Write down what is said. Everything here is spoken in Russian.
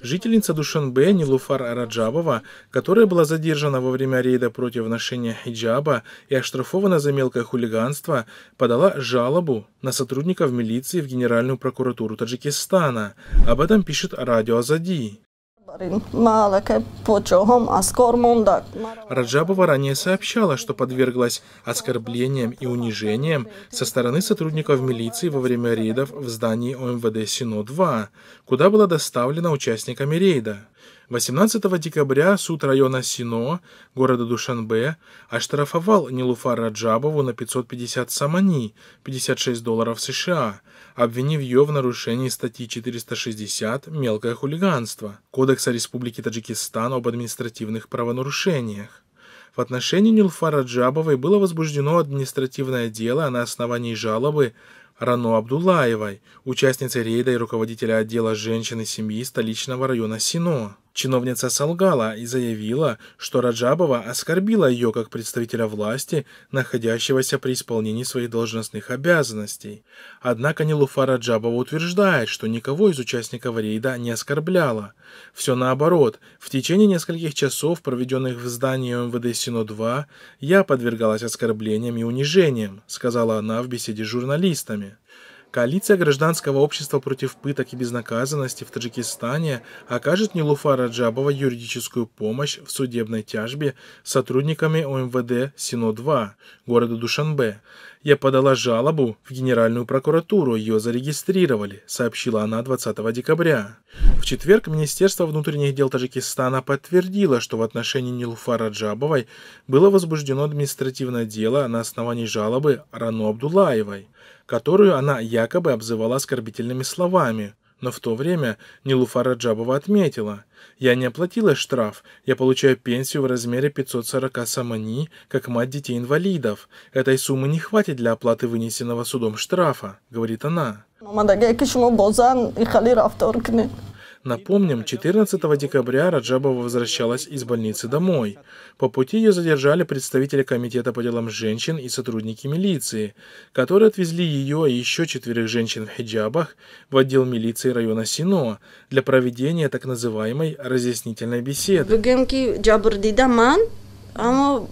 Жительница Душанбе Нилуфар Раджабова, которая была задержана во время рейда против ношения хиджаба и оштрафована за мелкое хулиганство, подала жалобу на сотрудников милиции в Генеральную прокуратуру Таджикистана. Об этом пишет радио Азади. Раджабова ранее сообщала, что подверглась оскорблениям и унижениям со стороны сотрудников милиции во время рейдов в здании ОМВД Сино-2, куда была доставлена участниками рейда. 18 декабря суд района Сино, города Душанбе, оштрафовал Нилуфар Раджабову на 550 самани, 56 долларов США, обвинив ее в нарушении статьи 460 «Мелкое хулиганство» Кодекса Республики Таджикистан об административных правонарушениях. В отношении Нилфара Джабовой было возбуждено административное дело а на основании жалобы Рано Абдулаевой, участницы рейда и руководителя отдела женщин и семьи столичного района Сино. Чиновница солгала и заявила, что Раджабова оскорбила ее как представителя власти, находящегося при исполнении своих должностных обязанностей. Однако Нилуфа Раджабова утверждает, что никого из участников рейда не оскорбляла. Все наоборот, в течение нескольких часов, проведенных в здании МВД Сино-2, я подвергалась оскорблениям и унижениям, сказала она в беседе с журналистами. Коалиция гражданского общества против пыток и безнаказанности в Таджикистане окажет Нилуфа Раджабова юридическую помощь в судебной тяжбе с сотрудниками ОМВД СИНО-2 города Душанбе. «Я подала жалобу в Генеральную прокуратуру, ее зарегистрировали», сообщила она 20 декабря. В четверг Министерство внутренних дел Таджикистана подтвердило, что в отношении Нилуфа Раджабовой было возбуждено административное дело на основании жалобы Рану Абдулаевой которую она якобы обзывала оскорбительными словами. Но в то время Нилуфа Раджабова отметила, «Я не оплатила штраф, я получаю пенсию в размере 540 самани, как мать детей-инвалидов. Этой суммы не хватит для оплаты вынесенного судом штрафа», — говорит она. Напомним, 14 декабря Раджабова возвращалась из больницы домой. По пути ее задержали представители Комитета по делам женщин и сотрудники милиции, которые отвезли ее и еще четверых женщин в хиджабах в отдел милиции района Сино для проведения так называемой разъяснительной беседы. Амма